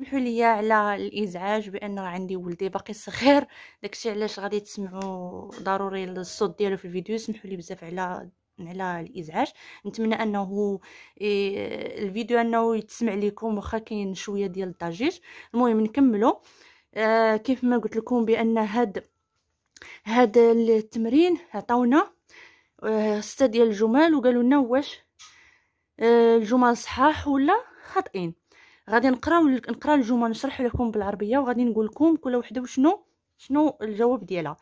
سمحوا لي على الازعاج بان عندي ولدي باقي صغير داكشي علاش غادي تسمعوا ضروري الصوت ديالو في الفيديو سمحوا لي بزاف على على الازعاج نتمنى انه إيه الفيديو انه يتسمع لكم واخا كاين شويه ديال الضجيج المهم نكملوا آه كيف ما قلت لكم بان هاد هاد التمرين عطاونا آه سته ديال الجمل وقالوا لنا واش آه الجمل صحاح ولا خاطئين غادي نقراو نقرا الجمل نشرح لكم بالعربيه وغادي نقول لكم كل وحده وشنو شنو الجواب ديالها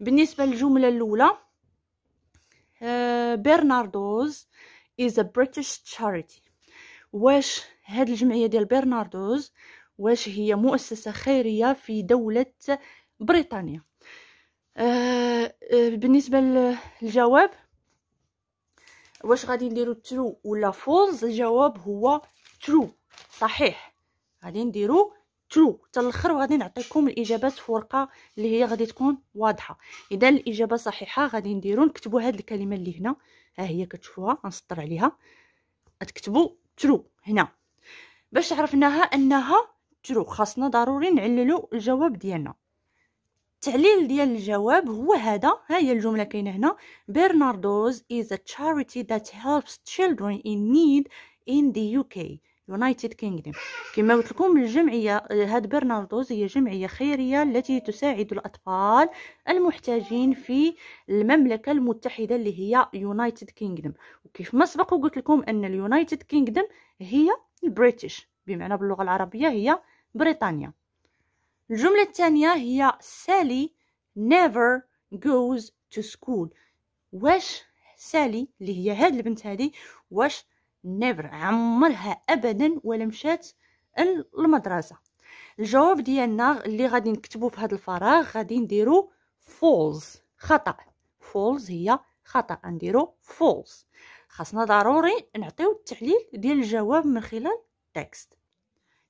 بالنسبه للجمله الاولى برناردوز از ا بريتش تشاريتي واش هاد الجمعيه ديال برناردوز واش هي مؤسسه خيريه في دوله بريطانيا آه، آه، بالنسبه للجواب واش غادي نديرو ترو ولا فولز الجواب هو ترو صحيح غادي نديرو ترو حتى الاخر وغادي نعطيكم الاجابات في ورقه اللي هي غادي تكون واضحه اذا الاجابه صحيحه غادي نديرو نكتبوا هاد الكلمه اللي هنا ها هي كتشوفوها نسطر عليها تكتبوا ترو هنا باش عرفناها انها ترو خاصنا ضروري نعللو الجواب ديالنا التعليل ديال الجواب هو هذا ها هي الجمله كاينه هنا برناردوز ا تشاريتي ذات هيلبس تشيلدرن ان نيد ان in يو كي يونايتد كينغدم كما قلت لكم الجمعيه هاد برناردوز هي جمعيه خيريه التي تساعد الاطفال المحتاجين في المملكه المتحده اللي هي يونايتد كينغدم وكيف ما سبق وقلت لكم ان اليونايتد كينغدم هي البريتش بمعنى باللغه العربيه هي بريطانيا الجمله الثانيه هي سالي نيفر جوز تو سكول واش سالي اللي هي هاد البنت هادي واش نيفر عمرها ابدا ولا مشات للمدرسه الجواب ديالنا اللي غادي نكتبو في هذا الفراغ غادي نديرو فولز خطا فولز هي خطا نديرو فولز خاصنا ضروري نعطيو التعليل ديال الجواب من خلال تكست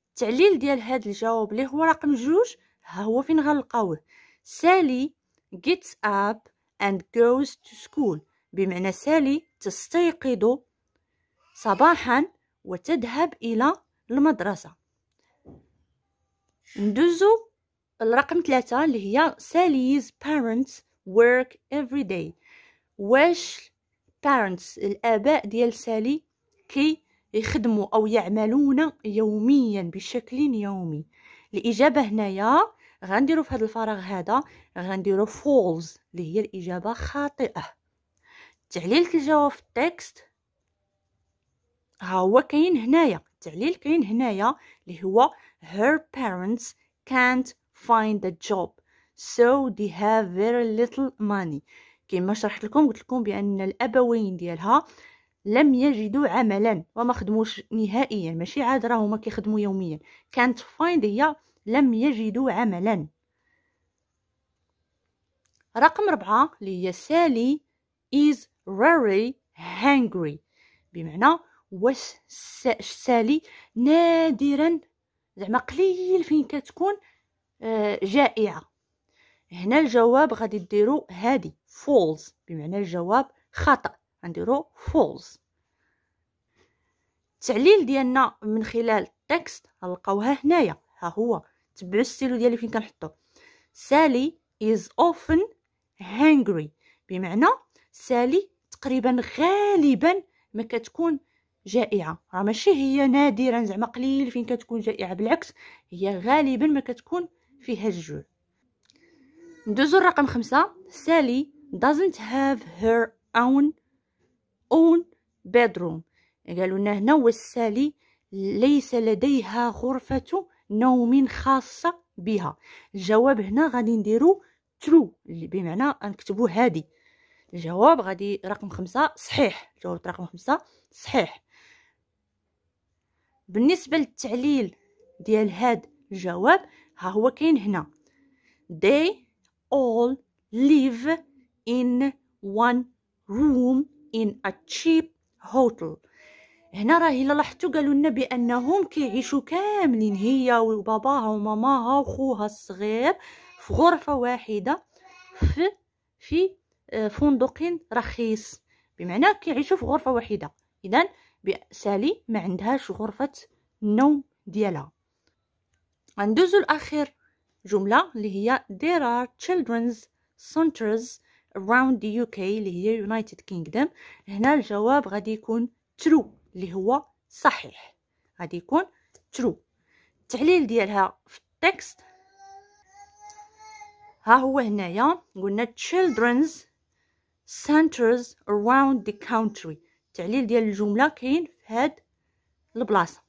التعليل ديال هذا الجواب اللي هو رقم جوج ها هو فين غنلقاوه سالي gets up and goes to school بمعنى سالي تستيقظ صباحا وتذهب إلى المدرسة ندوزو الرقم ثلاثة اللي هي ساليز parents work every day واش parents الآباء ديال سالي كي يخدموا أو يعملون يوميا بشكل يومي الإجابة هنايا غنديرو في هذا الفراغ هذا غنديرو فولز اللي هي الإجابة خاطئة تعليل الجواب في التكست ها هو كاين هنايا التعليل كاين هنايا اللي هو her parents can't find a job so they have very little money كما شرحت لكم قلت لكم بان الابوين ديالها لم يجدوا عملا وما خدموش نهائيا ماشي عاد راهما كيخدموا يوميا كانت فايند هي لم يجدوا عملا رقم ربعة اللي هي سالي is very hungry بمعنى واش السالي نادرا زعما قليل فين كتكون آه، جائعه هنا الجواب غادي ديرو هادي فولز بمعنى الجواب خطا غنديرو فولز التعليل ديالنا من خلال التكست غنلقاوها هنايا ها هو تبعو السيلو ديالي فين كنحطو سالي is often hungry بمعنى سالي تقريبا غالبا ما كتكون جائعه راه ماشي هي نادرا زعما قليل فين كتكون جائعه بالعكس هي غالبا ما كتكون فيها الجوع ندوزو الرقم خمسة سالي doesn't have her own own bedroom قالوا لنا هنا هو سالي ليس لديها غرفة نوم خاصة بها الجواب هنا غادي نديرو ترو اللي بمعنى نكتبو هادي الجواب غادي رقم خمسة صحيح الجواب رقم خمسة صحيح بالنسبه للتعليل ديال هاد الجواب ها هو كاين هنا they all live in one room in a cheap hotel هنا راه الا لاحظتوا قالوا لنا بانهم كيعيشوا كاملين هي وباباها وماماها وخوها الصغير في غرفه واحده في في آه، فندق رخيص بمعنى كيعيشوا في غرفه واحده اذا سالي ما عندهاش غرفة النوم ديالها غندوزو الأخير جملة اللي هي there are children's centers around the UK اللي هي United Kingdom هنا الجواب غادي يكون true اللي هو صحيح غادي يكون true التعليل ديالها في التكست ها هو هنايا قلنا children's centers around the country التعليل ديال الجمله كاين في هاد البلاصه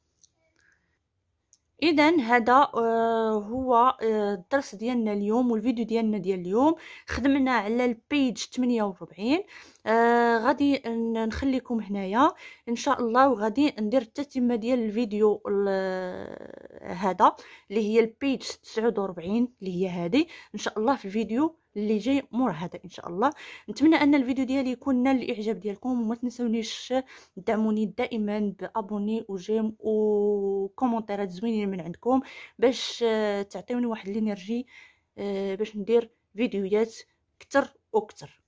اذا هذا آه، هو آه، الدرس ديالنا اليوم والفيديو ديالنا ديال اليوم خدمنا على البيج 48 آه، غادي نخليكم هنايا ان شاء الله وغادي ندير التتمه ديال الفيديو هذا اللي هي البيج 49 اللي هي هذه ان شاء الله في الفيديو اللي جاي مور هذا ان شاء الله نتمنى ان الفيديو ديالي يكون نال الاعجاب ديالكم وما تنسونيش دعموني دائما بابوني وجيم و وكومونتيرات زوينين من عندكم باش آه، تعطيوني واحد الانرجي آه، باش ندير فيديوهات كتر وكتر